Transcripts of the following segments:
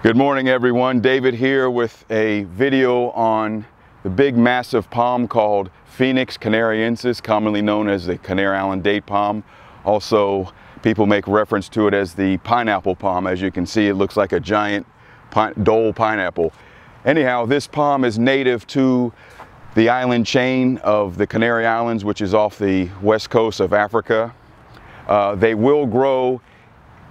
Good morning everyone, David here with a video on the big massive palm called Phoenix canariensis, commonly known as the Canary Island date palm. Also, people make reference to it as the pineapple palm. As you can see, it looks like a giant pine dole pineapple. Anyhow, this palm is native to the island chain of the Canary Islands, which is off the west coast of Africa. Uh, they will grow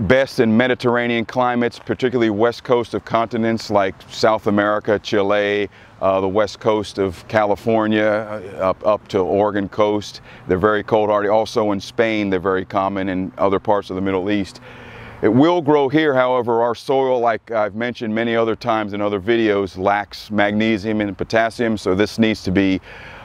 best in Mediterranean climates, particularly west coast of continents like South America, Chile, uh, the west coast of California, uh, up, up to Oregon coast. They're very cold hardy. Also in Spain, they're very common in other parts of the Middle East. It will grow here, however, our soil, like I've mentioned many other times in other videos, lacks magnesium and potassium, so this needs to be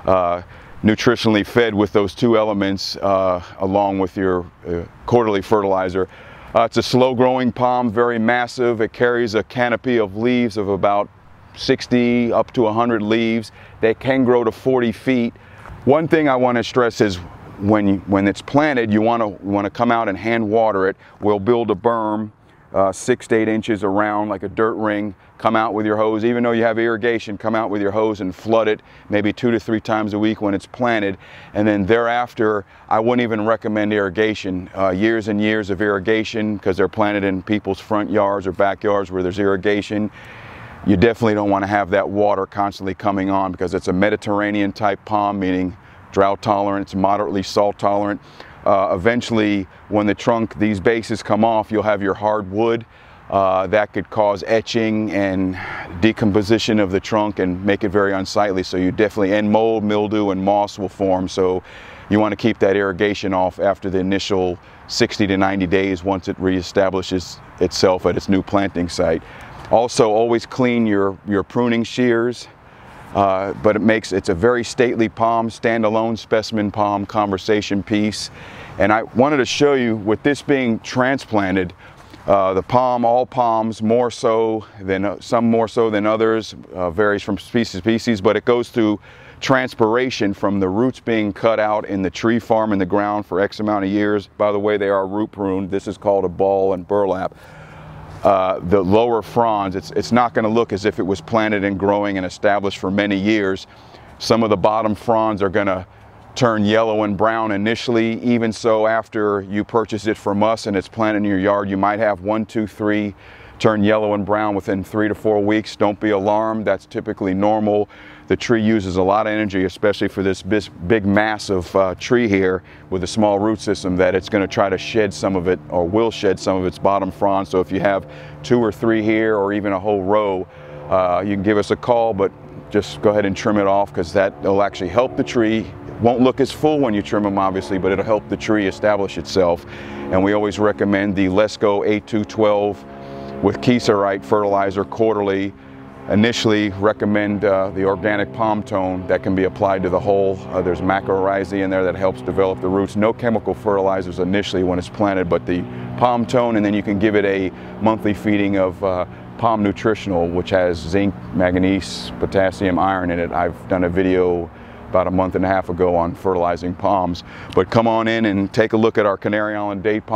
uh, nutritionally fed with those two elements uh, along with your uh, quarterly fertilizer. Uh, it's a slow growing palm, very massive. It carries a canopy of leaves of about 60 up to 100 leaves that can grow to 40 feet. One thing I want to stress is when, you, when it's planted, you want to, want to come out and hand water it. We'll build a berm uh, six to eight inches around like a dirt ring. Come out with your hose, even though you have irrigation, come out with your hose and flood it maybe two to three times a week when it's planted. And then thereafter, I wouldn't even recommend irrigation. Uh, years and years of irrigation because they're planted in people's front yards or backyards where there's irrigation. You definitely don't want to have that water constantly coming on because it's a Mediterranean type palm, meaning drought tolerant, it's moderately salt tolerant. Uh, eventually, when the trunk, these bases come off, you'll have your hardwood Uh, that could cause etching and decomposition of the trunk and make it very unsightly. So you definitely, and mold, mildew, and moss will form. So you want to keep that irrigation off after the initial 60 to 90 days once it reestablishes itself at its new planting site. Also, always clean your, your pruning shears. Uh, but it makes it's a very stately palm, standalone specimen palm conversation piece. And I wanted to show you with this being transplanted, uh, the palm, all palms, more so than uh, some more so than others, uh, varies from species to species, but it goes through transpiration from the roots being cut out in the tree farm in the ground for X amount of years. By the way, they are root pruned. This is called a ball and burlap. Uh, the lower fronds, it's, it's not going to look as if it was planted and growing and established for many years. Some of the bottom fronds are going to turn yellow and brown initially. Even so, after you purchase it from us and it's planted in your yard, you might have one, two, three turn yellow and brown within three to four weeks. Don't be alarmed, that's typically normal. The tree uses a lot of energy, especially for this big mass of uh, tree here with a small root system that it's gonna try to shed some of it or will shed some of its bottom fronds. So if you have two or three here or even a whole row, uh, you can give us a call, but just go ahead and trim it off because that will actually help the tree won't look as full when you trim them obviously, but it'll help the tree establish itself. And we always recommend the Lesco A212 with Kieserite fertilizer quarterly. Initially recommend uh, the organic palm tone that can be applied to the whole. Uh, there's mycorrhizae in there that helps develop the roots. No chemical fertilizers initially when it's planted, but the palm tone, and then you can give it a monthly feeding of uh, Palm Nutritional, which has zinc, manganese, potassium, iron in it. I've done a video about a month and a half ago on fertilizing palms. But come on in and take a look at our Canary Island date Palm.